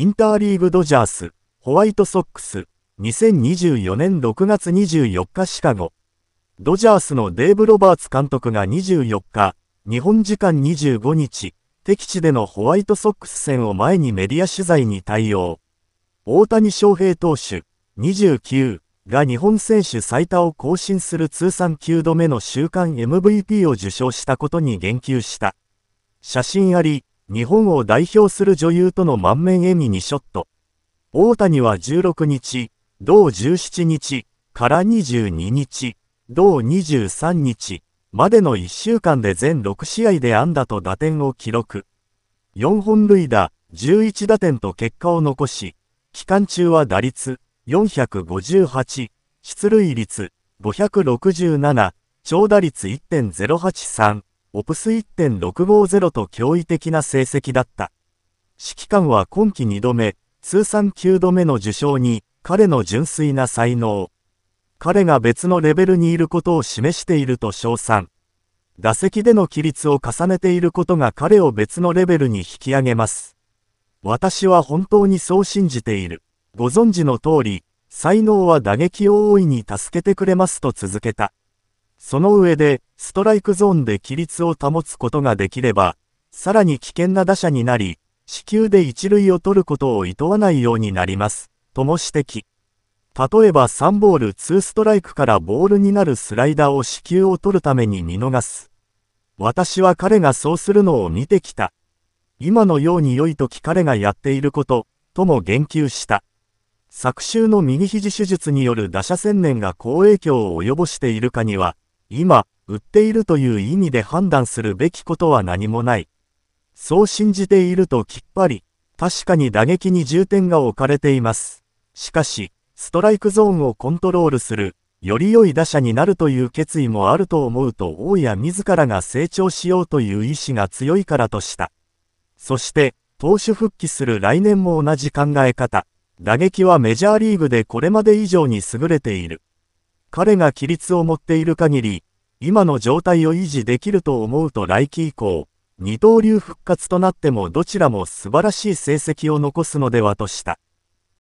インターリーグ・ドジャース、ホワイトソックス、2024年6月24日シカゴ。ドジャースのデーブ・ロバーツ監督が24日、日本時間25日、敵地でのホワイトソックス戦を前にメディア取材に対応。大谷翔平投手、29が日本選手最多を更新する通算9度目の週間 MVP を受賞したことに言及した。写真あり、日本を代表する女優との満面笑みにショット。大谷は16日、同17日から22日、同23日までの1週間で全6試合で安打と打点を記録。4本塁打、11打点と結果を残し、期間中は打率458、出塁率567、長打率1.083、オプス1 6 5 0と驚異的な成績だった。指揮官は今季2度目、通算9度目の受賞に、彼の純粋な才能。彼が別のレベルにいることを示していると称賛。打席での規律を重ねていることが彼を別のレベルに引き上げます。私は本当にそう信じている。ご存知の通り、才能は打撃を大いに助けてくれますと続けた。その上で、ストライクゾーンで規律を保つことができれば、さらに危険な打者になり、死球で一塁を取ることを厭わないようになります、とも指摘。例えば3ボール2ストライクからボールになるスライダーを死球を取るために見逃す。私は彼がそうするのを見てきた。今のように良い時彼がやっていること、とも言及した。昨週の右肘手術による打者専念が好影響を及ぼしているかには、今、売っているという意味で判断するべきことは何もない。そう信じているときっぱり、確かに打撃に重点が置かれています。しかし、ストライクゾーンをコントロールする、より良い打者になるという決意もあると思うと大谷自らが成長しようという意志が強いからとした。そして、投手復帰する来年も同じ考え方。打撃はメジャーリーグでこれまで以上に優れている。彼が規律を持っている限り、今の状態を維持できると思うと来季以降、二刀流復活となってもどちらも素晴らしい成績を残すのではとした。